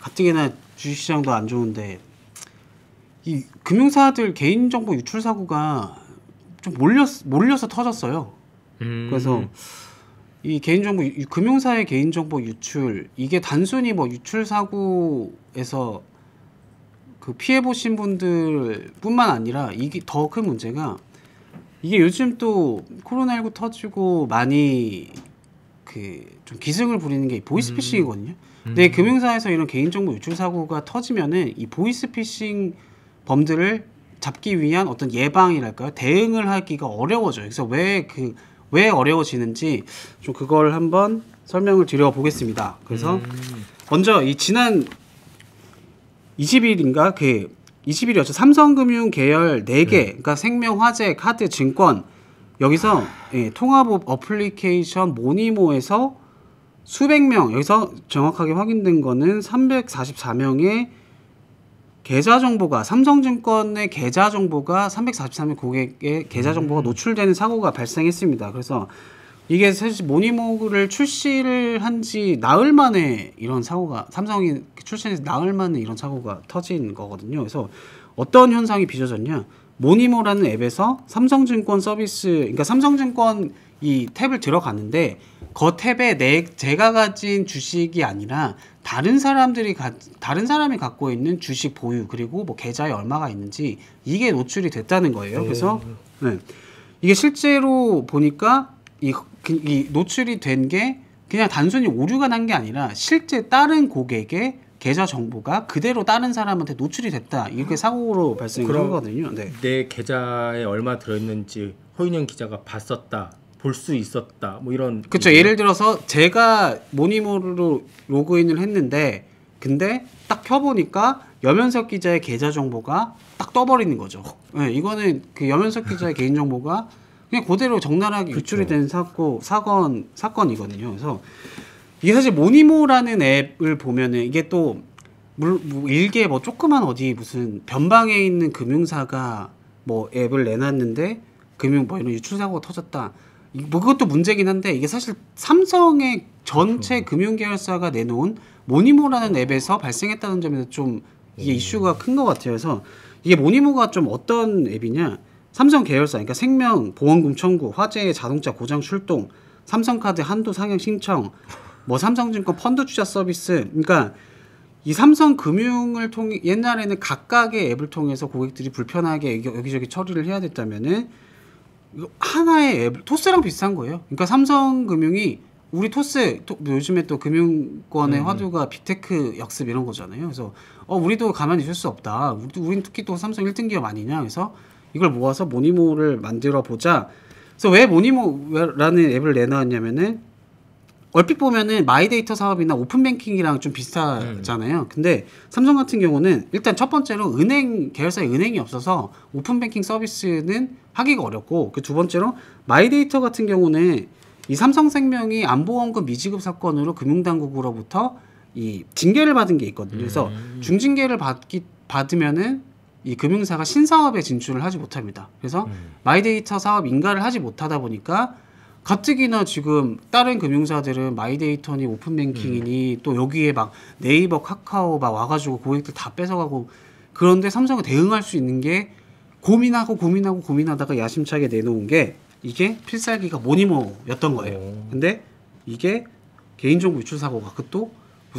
가뜩이나 주식시장도 안 좋은데 이 금융사들 개인정보 유출 사고가 좀 몰려 몰려서 터졌어요. 음. 그래서 이 개인정보 금융사의 개인정보 유출 이게 단순히 뭐 유출 사고에서 그 피해 보신 분들뿐만 아니라 이게 더 큰 문제가 이게 요즘 또 코로나19 터지고 많이 그 좀 기승을 부리는 게 보이스피싱이거든요. 음. 근데 음. 금융사에서 이런 개인정보 유출 사고가 터지면은 이 보이스피싱 범들을 잡기 위한 어떤 예방이랄까요 대응을 하기가 어려워져요. 그래서 왜 그왜 그, 어려워지는지 좀 그걸 한번 설명을 드려보겠습니다. 그래서 음. 먼저 이 지난 20일인가 그 20일이었죠. 삼성금융 계열 4개, 네. 네. 그러니까 생명화재, 카드, 증권 여기서 예, 통합 어플리케이션 모니모에서 수백 명 여기서 정확하게 확인된 거는 344명의 계좌 정보가 삼성증권의 계좌 정보가 343명 고객의 계좌 정보가 음. 노출되는 사고가 발생했습니다. 그래서 이게 사실 모니모그를 출시를 한 지 나흘 만에 이런 사고가 삼성이 출시해서 나흘 만에 이런 사고가 터진 거거든요. 그래서 어떤 현상이 빚어졌냐? 모니모라는 앱에서 삼성증권 서비스 그러니까 삼성증권 이 탭을 들어갔는데 그 탭에 내 제가 가진 주식이 아니라 다른 사람들이 가, 다른 사람이 갖고 있는 주식 보유 그리고 뭐 계좌에 얼마가 있는지 이게 노출이 됐다는 거예요. 네. 그래서 네. 이게 실제로 보니까 이, 이 노출이 된 게 그냥 단순히 오류가 난 게 아니라 실제 다른 고객의 계좌 정보가 그대로 다른 사람한테 노출이 됐다 이렇게 사고로 발생한 거거든요. 네. 내 계좌에 얼마 들어있는지 허인영 기자가 봤었다. 볼수 있었다. 뭐 이런. 그렇죠. 예를 들어서 제가 모니모로 로그인을 했는데 근데 딱 켜보니까 여면석 기자의 계좌 정보가 딱 떠버리는 거죠. 네, 이거는 그 여면석 기자의 개인 정보가 그냥 그대로 적나라하게 유출이 된 사고 사건 사건이거든요. 그래서 이게 사실 모니모라는 앱을 보면은 이게 또 물, 뭐 일개 뭐 조그만 어디 무슨 변방에 있는 금융사가 뭐 앱을 내놨는데 금융 뭐 이런 유출 사고가 터졌다. 뭐 그것도 문제긴 한데 이게 사실 삼성의 전체 금융계열사가 내놓은 모니모라는 음. 앱에서 발생했다는 점에서 좀 이게 음. 이슈가 큰 것 같아요. 그래서 이게 모니모가 좀 어떤 앱이냐? 삼성 계열사, 그러니까 생명, 보험금 청구, 화재, 자동차 고장 출동, 삼성카드 한도 상향 신청, 뭐 삼성증권 펀드 투자 서비스, 그러니까 이 삼성 금융을 통해 옛날에는 각각의 앱을 통해서 고객들이 불편하게 여기저기 처리를 해야 됐다면은 하나의 앱, 토스랑 비슷한 거예요. 그러니까 삼성금융이 우리 토스 토, 뭐 요즘에 또 금융권의 음. 화두가 빅테크 역습 이런 거잖아요. 그래서 어 우리도 가만히 있을 수 없다. 우리, 우린 특히 또 삼성 1등 기업 아니냐. 그래서 이걸 모아서 모니모를 만들어 보자. 그래서 왜 모니모라는 앱을 내놓냐면은 얼핏 보면은 마이데이터 사업이나 오픈뱅킹이랑 좀 비슷하잖아요. 음. 근데 삼성 같은 경우는 일단 첫 번째로 은행 계열사에 은행이 없어서 오픈뱅킹 서비스는 하기가 어렵고 그 두 번째로 마이데이터 같은 경우는 이 삼성생명이 안보원금 미지급 사건으로 금융당국으로부터 이 징계를 받은 게 있거든요. 그래서 음. 중징계를 받기 받으면은 이 금융사가 신사업에 진출을 하지 못합니다. 그래서 음. 마이데이터 사업 인가를 하지 못하다 보니까 가뜩이나 지금 다른 금융사들은 마이데이터니 오픈뱅킹이니 음. 또 여기에 막 네이버, 카카오 막 와가지고 고객들 다 뺏어가고 그런데 삼성은 대응할 수 있는 게 고민하고 고민하고 고민하다가 야심차게 내놓은 게 이게 필살기가 뭐니뭐였던 거예요. 근데 이게 개인정보 유출 사고가 그또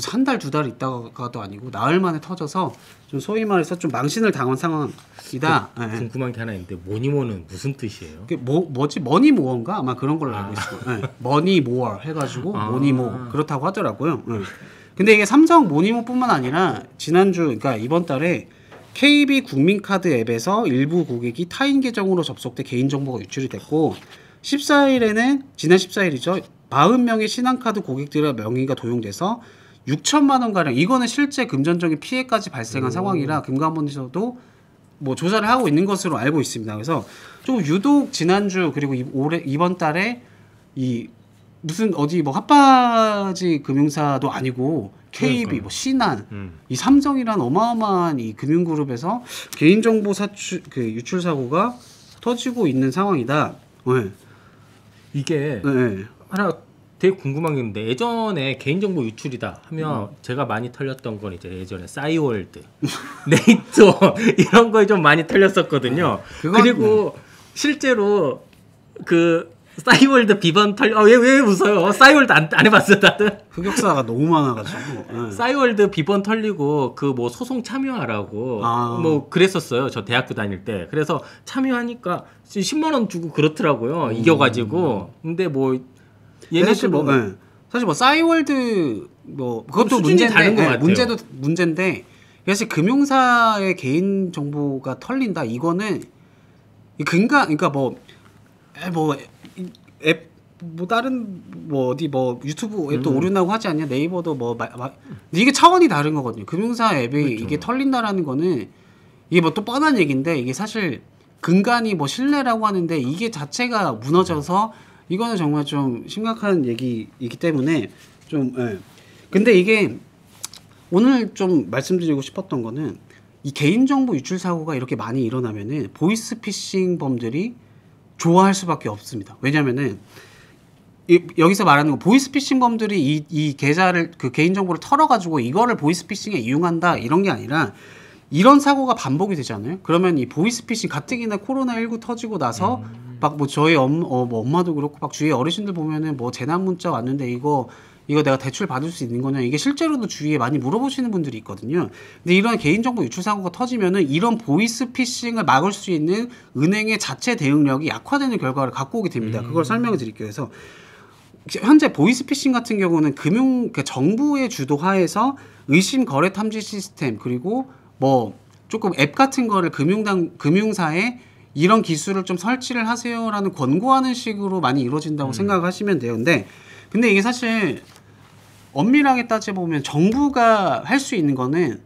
한 달, 두 달 있다가도 아니고 나흘 만에 터져서 좀 소위 말해서 좀 망신을 당한 상황이다. 그, 네. 궁금한 게 하나 있는데 뭐니모는 무슨 뜻이에요? 그게 뭐, 뭐지? 머니모어인가? 아마 그런 걸로 알고 아. 있어요. 네. 머니모어 해가지고 아. 모니모 그렇다고 하더라고요. 네. 근데 이게 삼성 모니모뿐만 아니라 지난주 그러니까 이번 달에 KB 국민카드 앱에서 일부 고객이 타인 계정으로 접속돼 개인정보가 유출이 됐고 14일에는 지난 14일이죠. 40명의 신한카드 고객들의 명의가 도용돼서 6천만 원 가량 이거는 실제 금전적인 피해까지 발생한 오. 음. 상황이라 금감원에서도 뭐 조사를 하고 있는 것으로 알고 있습니다. 그래서 좀 유독 지난주 그리고 이, 올해 이번 달에 이 무슨 어디 뭐 핫바지 금융사도 아니고 KB 그뭐 신한 음. 이 삼성이란 어마어마한 이 금융그룹에서 개인정보 사출 그 유출 사고가 터지고 있는 상황이다. 네. 이게 네. 하나 되게 궁금한 게 있는데 예전에 개인정보 유출이다 하면 음. 제가 많이 털렸던 건 이제 예전에 싸이월드, 네이트 이런 거에 좀 많이 털렸었거든요. 음. 그리고 뭐. 실제로 그 싸이월드 비번 털 아, 왜, 왜 웃어요? 싸이월드 안, 안 해봤어요, 나는? 흑역사가 너무 많아가지고. 네. 싸이월드 비번 털리고, 그 뭐 소송 참여하라고, 아. 뭐 그랬었어요. 저 대학교 다닐 때. 그래서 참여하니까 10만원 주고 그렇더라고요. 음. 이겨가지고. 근데 뭐 얘네 사실 뭐 네. 예. 사실 뭐 싸이월드 뭐 그것도 문제인데 네, 문제도 문제인데 사실 금융사의 개인 정보가 털린다 이거는 근가 그러니까 뭐 뭐 앱 뭐 다른 뭐 어디 뭐 유튜브 앱도 음. 오류나고 하지 않냐 네이버도 뭐 마, 마, 이게 차원이 다른 거거든요 금융사 앱이 그렇죠. 이게 털린다라는 거는 이게 뭐 또 뻔한 얘기인데 이게 사실 근간이 뭐 신뢰라고 하는데 이게 자체가 무너져서 음. 이거는 정말 좀 심각한 얘기이기 때문에 좀 예. 근데 이게 오늘 좀 말씀드리고 싶었던 거는 이 개인정보 유출 사고가 이렇게 많이 일어나면은 보이스피싱 범들이 좋아할 수밖에 없습니다. 왜냐면은 이, 여기서 말하는 거 보이스피싱 범들이 이, 이 계좌를 그 개인정보를 털어가지고 이거를 보이스피싱에 이용한다 이런 게 아니라 이런 사고가 반복이 되잖아요. 그러면 이 보이스피싱 가뜩이나 코로나19 터지고 나서 음. 막뭐 저희 엄, 어, 뭐 엄마도 그렇고 막 주위에 어르신들 보면은 뭐 재난 문자 왔는데 이거 이거 내가 대출 받을 수 있는 거냐 이게 실제로도 주위에 많이 물어보시는 분들이 있거든요. 근데 이런 개인정보 유출 사고가 터지면은 이런 보이스피싱을 막을 수 있는 은행의 자체 대응력이 약화되는 결과를 갖고 오게 됩니다. 음. 그걸 설명해 드릴게요. 그래서 현재 보이스피싱 같은 경우는 금융 그러니까 정부의 주도하에서 의심 거래 탐지 시스템 그리고 뭐 조금 앱 같은 거를 금융당 금융사에 이런 기술을 좀 설치를 하세요라는 권고하는 식으로 많이 이루어진다고 음. 생각하시면 돼요. 근데 근데 이게 사실 엄밀하게 따져 보면 정부가 할 수 있는 거는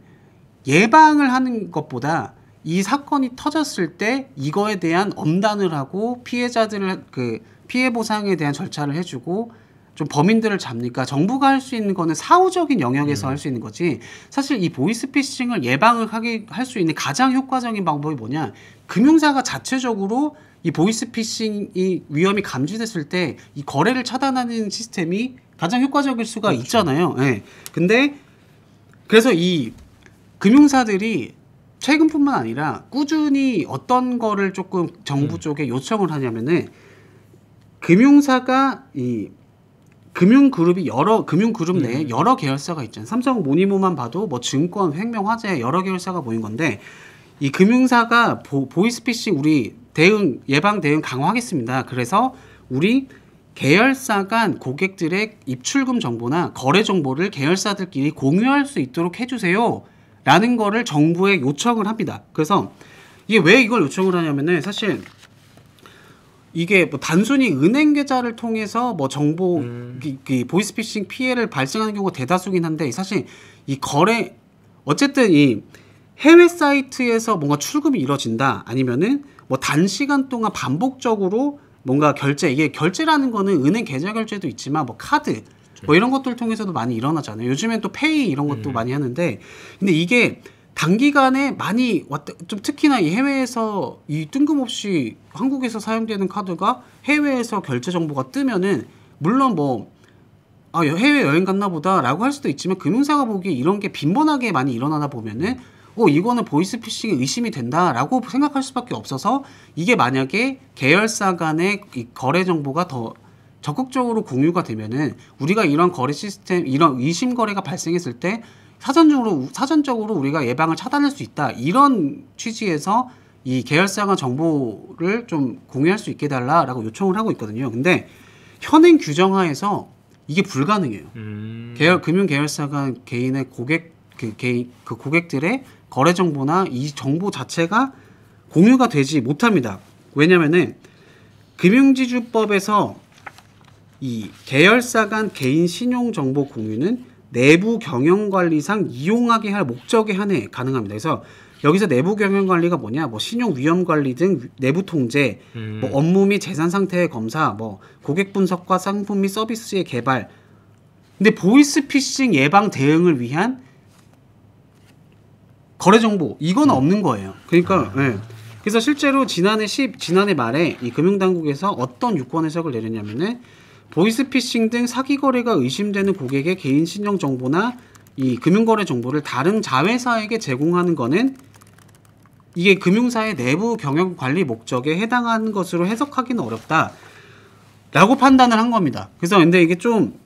예방을 하는 것보다 이 사건이 터졌을 때 이거에 대한 엄단을 하고 피해자들을 그 피해 보상에 대한 절차를 해주고 좀 범인들을 잡니까? 정부가 할 수 있는 거는 사후적인 영역에서 음. 할수 있는 거지. 사실 이 보이스피싱을 예방을 하게할 수 있는 가장 효과적인 방법이 뭐냐? 금융사가 자체적으로 이 보이스피싱이 위험이 감지됐을 때 이 거래를 차단하는 시스템이 가장 효과적일 수가 그렇죠. 있잖아요. 예. 네. 근데 그래서 이 금융사들이 최근뿐만 아니라 꾸준히 어떤 거를 조금 정부 음. 쪽에 요청을 하냐면은 금융사가 이 금융그룹이 여러 금융그룹 내에 음. 여러 계열사가 있잖아요. 삼성 모니모만 봐도 뭐 증권, 횡령, 화재 여러 계열사가 보인 건데 이 금융사가 보, 보이스피싱 우리 대응 예방 대응 강화하겠습니다. 그래서 우리 계열사 간 고객들의 입출금 정보나 거래 정보를 계열사들끼리 공유할 수 있도록 해주세요. 라는 거를 정부에 요청을 합니다. 그래서 이게 왜 이걸 요청을 하냐면은 사실 이게 뭐 단순히 은행 계좌를 통해서 뭐 정보 음. 그, 그 보이스피싱 피해를 발생하는 경우가 대다수긴 한데 사실 이 거래 어쨌든 이 해외 사이트에서 뭔가 출금이 이뤄진다 아니면은 뭐 단시간 동안 반복적으로 뭔가 결제 이게 결제라는 거는 은행 계좌 결제도 있지만 뭐 카드 뭐 네. 이런 것들 통해서도 많이 일어나잖아요. 요즘엔 또 페이 이런 것도 음. 많이 하는데 근데 이게 단기간에 많이 왔다, 좀 특히나 이 해외에서 이 뜬금없이 한국에서 사용되는 카드가 해외에서 결제 정보가 뜨면은 물론 뭐 아, 해외 여행 갔나 보다라고 할 수도 있지만 금융사가 보기에 이런 게 빈번하게 많이 일어나다 보면은 어, 이거는 보이스 피싱에 의심이 된다라고 생각할 수밖에 없어서 이게 만약에 계열사 간의 거래 정보가 더 적극적으로 공유가 되면은 우리가 이런 거래 시스템, 이런 의심 거래가 발생했을 때 사전적으로 사전적으로 우리가 예방을 차단할 수 있다 이런 취지에서 이 계열사가 정보를 좀 공유할 수 있게 달라라고 요청을 하고 있거든요. 근데 현행 규정하에서 이게 불가능해요. 음. 계열 금융 계열사가 개인의 고객 그 개인 그 고객들의 거래 정보나 이 정보 자체가 공유가 되지 못합니다. 왜냐면은 금융지주법에서 이 계열사 간 개인 신용 정보 공유는 내부 경영관리상 이용하게 할 목적에 한해 가능합니다. 그래서 여기서 내부 경영 관리가 뭐냐, 뭐 신용 위험 관리 등 내부 통제, 음. 뭐 업무 및 재산 상태의 검사, 뭐 고객 분석과 상품 및 서비스의 개발. 근데 보이스 피싱 예방 대응을 위한 거래 정보 이건 음. 없는 거예요. 그러니까 아. 네. 그래서 실제로 지난해 10 지난해 말에 이 금융당국에서 어떤 유권 해석을 내렸냐면은 보이스피싱 등 사기 거래가 의심되는 고객의 개인 신용 정보나 이 금융거래 정보를 다른 자회사에게 제공하는 거는 이게 금융사의 내부 경영 관리 목적에 해당하는 것으로 해석하기는 어렵다. 라고 판단을 한 겁니다. 그래서 근데 이게 좀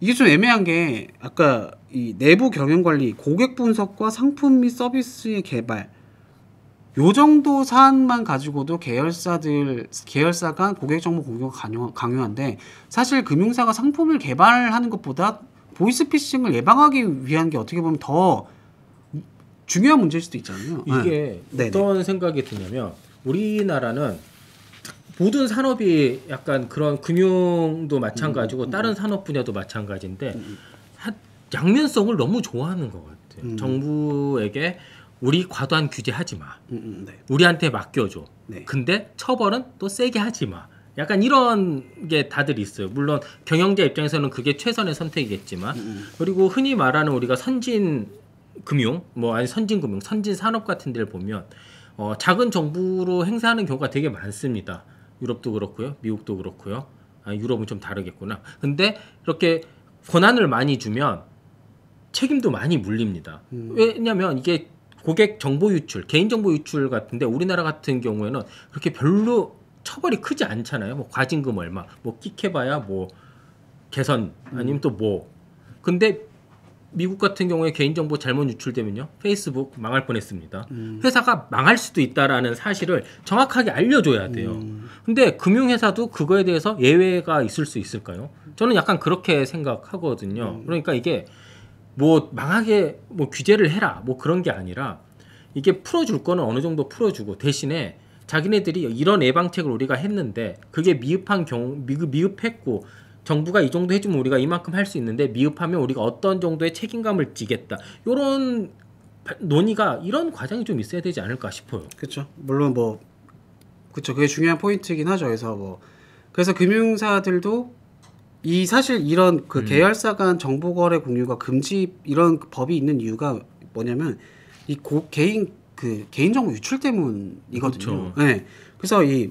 이게 좀 애매한 게 아까 이 내부 경영 관리, 고객 분석과 상품 및 서비스의 개발 요 정도 사안만 가지고도 계열사들 계열사가 고객 정보 공유가 강요, 강요한데 사실 금융사가 상품을 개발하는 것보다 보이스피싱을 예방하기 위한 게 어떻게 보면 더 중요한 문제일 수도 있잖아요. 이게 네. 어떤 네네. 생각이 드냐면 우리나라는 모든 산업이 약간 그런 금융도 마찬가지고 음, 음 다른 음. 산업 분야도 마찬가지인데 음. 하, 양면성을 너무 좋아하는 것 같아요. 음. 정부에게 우리 과도한 규제하지 마. 음, 음, 네. 우리한테 맡겨줘. 네. 근데 처벌은 또 세게 하지 마. 약간 이런 게 다들 있어요. 물론 경영자 입장에서는 그게 최선의 선택이겠지만 음, 음. 그리고 흔히 말하는 우리가 선진 금융 뭐 아니 선진 금융 선진 산업 같은 데를 보면 어, 작은 정부로 행사하는 경우가 되게 많습니다. 유럽도 그렇고요, 미국도 그렇고요. 아, 유럽은 좀 다르겠구나. 근데 이렇게 권한을 많이 주면 책임도 많이 물립니다. 음. 왜냐하면 이게 고객 정보 유출, 개인 정보 유출 같은데 우리나라 같은 경우에는 그렇게 별로 처벌이 크지 않잖아요. 뭐 과징금 얼마, 뭐 끽해봐야 뭐 개선 아니면 또 뭐. 근데 미국 같은 경우에 개인정보 잘못 유출되면요 페이스북 망할 뻔했습니다 음. 회사가 망할 수도 있다라는 사실을 정확하게 알려줘야 돼요 음. 근데 금융회사도 그거에 대해서 예외가 있을 수 있을까요 저는 약간 그렇게 생각하거든요 음. 그러니까 이게 뭐 망하게 뭐 규제를 해라 뭐 그런 게 아니라 이게 풀어줄 거는 어느 정도 풀어주고 대신에 자기네들이 이런 예방책을 우리가 했는데 그게 미흡한 경우 미, 흡했고 정부가 이 정도 해주면 우리가 이만큼 할 수 있는데 미흡하면 우리가 어떤 정도의 책임감을 지겠다 요런 논의가 이런 과정이 좀 있어야 되지 않을까 싶어요. 그렇죠. 물론 뭐 그렇죠. 그게 중요한 포인트긴 이 하죠. 그래서 뭐 그래서 금융사들도 이 사실 이런 그 음. 계열사 간 정보 거래 공유가 금지 이런 법이 있는 이유가 뭐냐면 이 고, 개인 그 개인정보 유출 때문이거든요. 그렇죠. 네. 그래서 이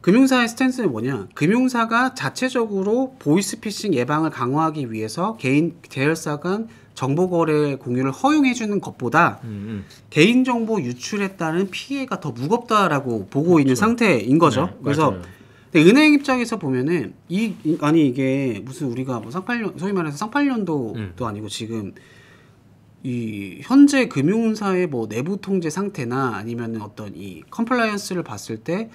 금융사의 스탠스는 뭐냐? 금융사가 자체적으로 보이스피싱 예방을 강화하기 위해서 개인 계열사 간 정보 거래 공유를 허용해 주는 것보다 음, 음. 개인정보 유출에 따른 피해가 더 무겁다라고 보고 그렇죠. 있는 상태인 거죠. 네, 그래서 맞아요. 근데 은행 입장에서 보면은 이 아니 이게 무슨 우리가 뭐 상팔년 소위 말해서 상팔년도도 음. 아니고 지금 이 현재 금융사의 뭐 내부 통제 상태나 아니면 어떤 이 컴플라이언스를 봤을 때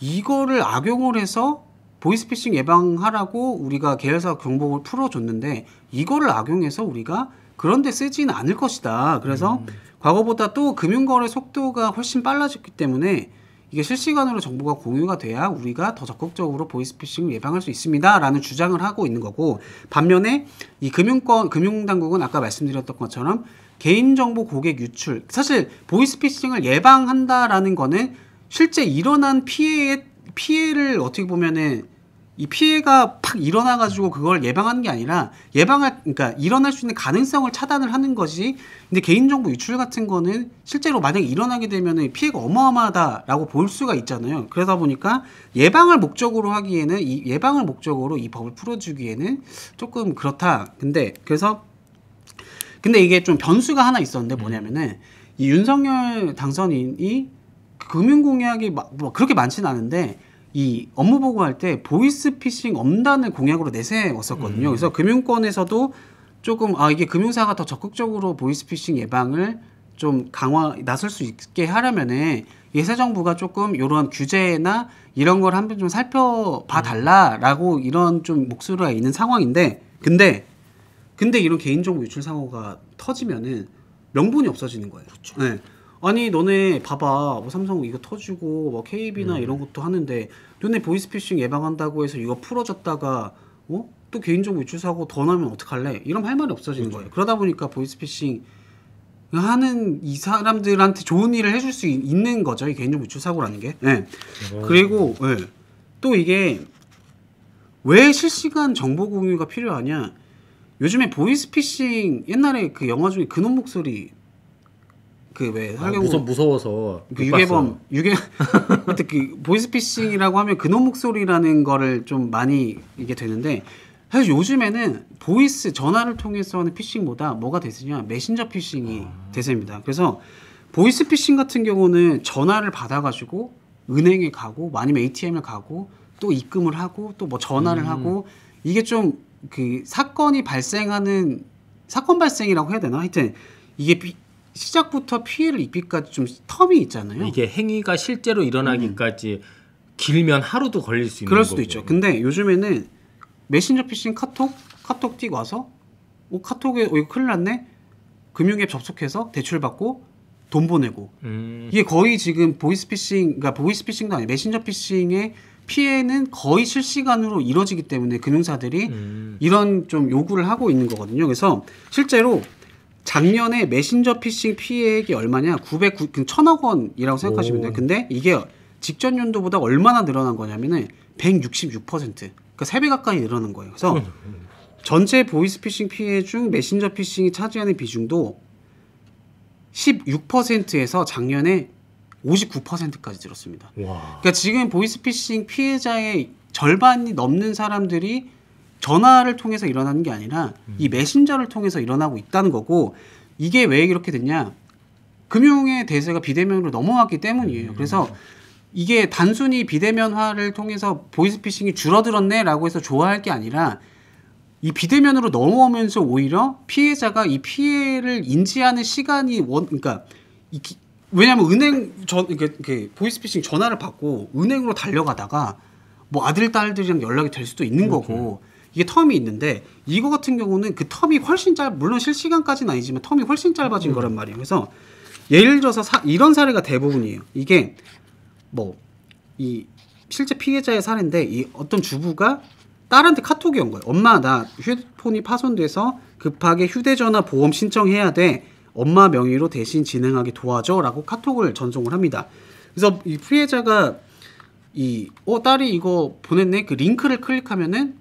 이거를 악용을 해서 보이스피싱 예방하라고 우리가 계열사 경보를 풀어줬는데 이거를 악용해서 우리가 그런데 쓰진 않을 것이다. 그래서 음. 과거보다 또 금융거래 속도가 훨씬 빨라졌기 때문에 이게 실시간으로 정보가 공유가 돼야 우리가 더 적극적으로 보이스피싱을 예방할 수 있습니다라는 주장을 하고 있는 거고 반면에 이 금융권 금융당국은 아까 말씀드렸던 것처럼 개인정보 고객 유출 사실 보이스피싱을 예방한다라는 거는 실제 일어난 피해 피해를 어떻게 보면은 이 피해가 팍 일어나가지고 그걸 예방하는 게 아니라 예방할 그러니까 일어날 수 있는 가능성을 차단을 하는 거지. 근데 개인정보 유출 같은 거는 실제로 만약에 일어나게 되면 피해가 어마어마하다라고 볼 수가 있잖아요. 그러다 보니까 예방을 목적으로 하기에는 이 예방을 목적으로 이 법을 풀어주기에는 조금 그렇다. 근데 그래서 근데 이게 좀 변수가 하나 있었는데 음. 뭐냐면은 이 윤석열 당선인이 금융공약이 막 뭐 그렇게 많지는 않은데 이 업무 보고할 때 보이스피싱 엄단을 공약으로 내세웠었거든요. 음. 그래서 금융권에서도 조금 아 이게 금융사가 더 적극적으로 보이스피싱 예방을 좀 강화 나설 수 있게 하려면은 예새 정부가 조금 이런 규제나 이런 걸 한번 좀 살펴봐 달라라고 음. 이런 좀 목소리가 있는 상황인데 근데 근데 이런 개인정보 유출 사고가 터지면은 명분이 없어지는 거예요. 그렇죠. 네. 아니 너네 봐봐 뭐 삼성 이거 터지고 뭐 KB나 음. 이런 것도 하는데 너네 보이스피싱 예방한다고 해서 이거 풀어졌다가 어? 또 개인정보 유출사고 더 나면 어떡할래? 이런 할 말이 없어지는 그렇죠. 거예요. 그러다 보니까 보이스피싱 하는 이 사람들한테 좋은 일을 해줄 수 있는 거죠. 이 개인정보 유출사고라는 게. 네. 그리고 네. 또 이게 왜 실시간 정보 공유가 필요하냐? 요즘에 보이스피싱 옛날에 그 영화 중에 근원 목소리 그왜 아, 무서 무서워서 그 유괴범 유괴 하여튼 그 보이스피싱이라고 하면 그놈 목소리라는 거를 좀 많이 이게 되는데 사실 요즘에는 보이스 전화를 통해서 하는 피싱보다 뭐가 대세냐 메신저 피싱이 아. 대세입니다. 그래서 보이스 피싱 같은 경우는 전화를 받아가지고 은행에 가고 아니면 a t m 에 가고 또 입금을 하고 또 뭐 전화를 음. 하고 이게 좀 그 사건이 발생하는 사건 발생이라고 해야 되나 하여튼 이게 피, 시작부터 피해를 입기까지 좀 텀이 있잖아요. 이게 행위가 실제로 일어나기까지 음. 길면 하루도 걸릴 수 있는 그럴 수도 거고. 있죠. 근데 요즘에는 메신저 피싱 카톡 카톡 띄고 와서 오 어, 카톡에 오 어, 이거 큰일 났네 금융앱 접속해서 대출 받고 돈 보내고 음. 이게 거의 지금 보이스피싱 그러니까 보이스피싱도 아니 메신저 피싱의 피해는 거의 실시간으로 이뤄지기 때문에 금융사들이 음. 이런 좀 요구를 하고 있는 거거든요 그래서 실제로 작년에 메신저 피싱 피해액이 얼마냐? 900, 1000억 원이라고 생각하시면 돼요. 근데 이게 직전 연도보다 얼마나 늘어난 거냐면은 166%. 그러니까 3배 가까이 늘어난 거예요. 그래서 음. 전체 보이스 피싱 피해 중 메신저 피싱이 차지하는 비중도 16%에서 작년에 59%까지 늘었습니다. 와. 그러니까 지금 보이스피싱 피해자의 절반이 넘는 사람들이 전화를 통해서 일어나는 게 아니라 음. 이 메신저를 통해서 일어나고 있다는 거고 이게 왜 이렇게 됐냐? 금융의 대세가 비대면으로 넘어왔기 때문이에요. 음. 그래서 이게 단순히 비대면화를 통해서 보이스피싱이 줄어들었네라고 해서 좋아할 게 아니라 이 비대면으로 넘어오면서 오히려 피해자가 이 피해를 인지하는 시간이 원그니까이 기, 왜냐하면 은행 전 이렇게, 이게 보이스피싱 전화를 받고 은행으로 달려가다가 뭐 아들 딸들이랑 연락이 될 수도 있는 그렇구 거고 이게 텀이 있는데 이거 같은 경우는 그 텀이 훨씬 짧 물론 실시간까지는 아니지만 텀이 훨씬 짧아진 음. 거란 말이에요. 그래서 예를 들어서 사, 이런 사례가 대부분이에요. 이게 뭐 이 실제 피해자의 사례인데 이 어떤 주부가 딸한테 카톡이 온 거예요. 엄마 나 휴대폰이 파손돼서 급하게 휴대전화 보험 신청해야 돼. 엄마 명의로 대신 진행하게 도와줘라고 카톡을 전송을 합니다. 그래서 이 피해자가 이 어 딸이 이거 보냈네 그 링크를 클릭하면은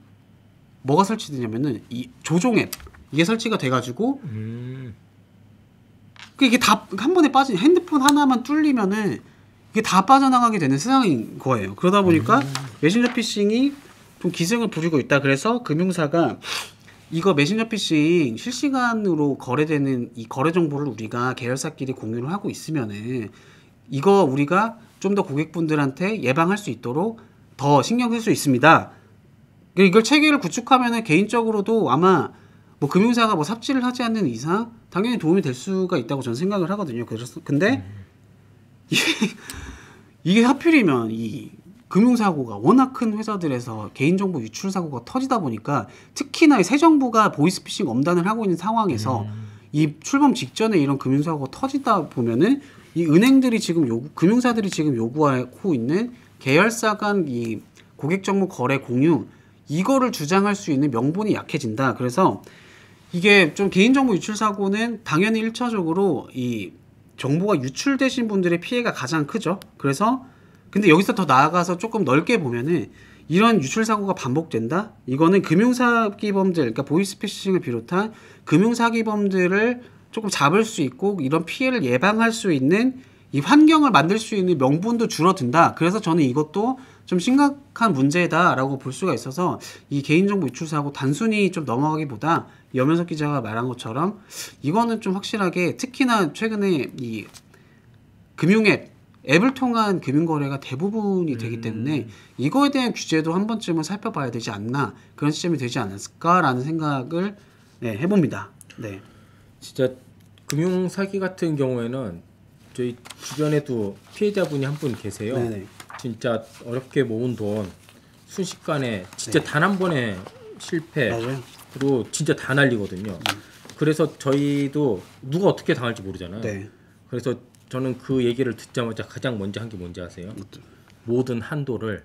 뭐가 설치되냐면은 이 조종 앱 이게 설치가 돼가지고 음. 이게 다 한 번에 빠진 핸드폰 하나만 뚫리면은 이게 다 빠져나가게 되는 세상인 거예요. 그러다 보니까 음. 메신저 피싱이 좀 기승을 부리고 있다. 그래서 금융사가 이거 메신저 피싱 실시간으로 거래되는 이 거래 정보를 우리가 계열사끼리 공유를 하고 있으면은 이거 우리가 좀 더 고객분들한테 예방할 수 있도록 더 신경 쓸 수 있습니다. 그러니까 이걸 체계를 구축하면 개인적으로도 아마 뭐 금융사가 뭐 삽질을 하지 않는 이상 당연히 도움이 될 수가 있다고 저는 생각을 하거든요. 그래서 근데 음. 이게, 이게 하필이면 이 금융사고가 워낙 큰 회사들에서 개인정보 유출 사고가 터지다 보니까 특히나 새 정부가 보이스피싱 엄단을 하고 있는 상황에서 음. 이 출범 직전에 이런 금융사고가 터지다 보면은 이 은행들이 지금 요구, 금융사들이 지금 요구하고 있는 계열사 간이 고객정보 거래 공유 이거를 주장할 수 있는 명분이 약해진다. 그래서 이게 좀 개인정보 유출 사고는 당연히 일차적으로이 정보가 유출되신 분들의 피해가 가장 크죠. 그래서 근데 여기서 더 나아가서 조금 넓게 보면은 이런 유출 사고가 반복된다. 이거는 금융 사기범들, 그러니까 보이스피싱을 비롯한 금융 사기범들을 조금 잡을 수 있고 이런 피해를 예방할 수 있는 이 환경을 만들 수 있는 명분도 줄어든다. 그래서 저는 이것도 좀 심각한 문제다라고 볼 수가 있어서 이 개인정보 유출 사고 단순히 좀 넘어가기보다 염현석 기자가 말한 것처럼 이거는 좀 확실하게 특히나 최근에 이 금융앱 앱을 통한 금융거래가 대부분이 되기 음. 때문에 이거에 대한 규제도 한 번쯤은 살펴봐야 되지 않나 그런 시점이 되지 않았을까라는 생각을 네, 해봅니다. 네. 진짜 금융 사기 같은 경우에는 저희 주변에도 피해자분이 한 분 계세요. 네네. 진짜 어렵게 모은 돈 순식간에 진짜 네. 단한 번의 실패 로 진짜 다 날리거든요. 음. 그래서 저희도 누가 어떻게 당할지 모르잖아요. 네. 그래서 저는 그 얘기를 듣자마자 가장 먼저 한 게 뭔지 아세요? 모든 한도를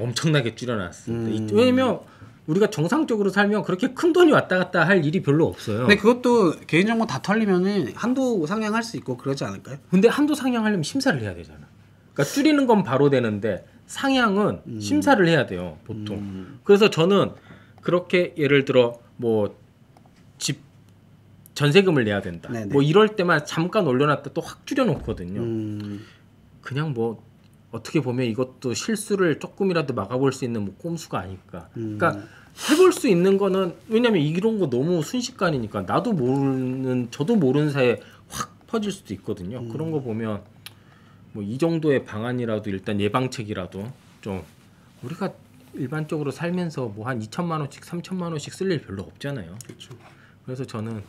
엄청나게 줄여놨습니다. 음. 왜냐면 우리가 정상적으로 살면 그렇게 큰 돈이 왔다 갔다 할 일이 별로 없어요. 근데 그것도 개인정보 다 털리면은 한도 상향할 수 있고 그러지 않을까요? 근데 한도 상향하려면 심사를 해야 되잖아. 그러니까 줄이는 건 바로 되는데 상향은 음. 심사를 해야 돼요 보통. 음. 그래서 저는 그렇게 예를 들어 뭐 집 전세금을 내야 된다. 네네. 네. 뭐 이럴 때만 잠깐 올려놨다 또 확 줄여놓거든요. 음. 그냥 뭐 어떻게 보면 이것도 실수를 조금이라도 막아볼 수 있는 뭐 꼼수가 아닐까. 음. 그러니까 해볼 수 있는 거는 왜냐면 하 이런 거 너무 순식간이니까 나도 모르는 저도 모르는 사이에 확 퍼질 수도 있거든요. 음. 그런 거 보면 뭐이 정도의 방안이라도 일단 예방책이라도 좀 우리가 일반적으로 살면서 뭐 한 2천만 원씩, 3천만 원씩 쓸 일 별로 없잖아요. 그렇죠. 그래서 저는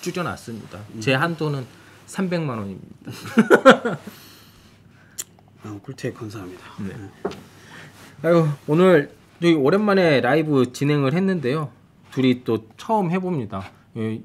줄여놨습니다. 음. 제 한도는 300만 원입니다. 아, 꿀팁 감사합니다. 네. 네. 아유, 오늘 오랜만에 라이브 진행을 했는데요. 둘이 또 처음 해봅니다. 예,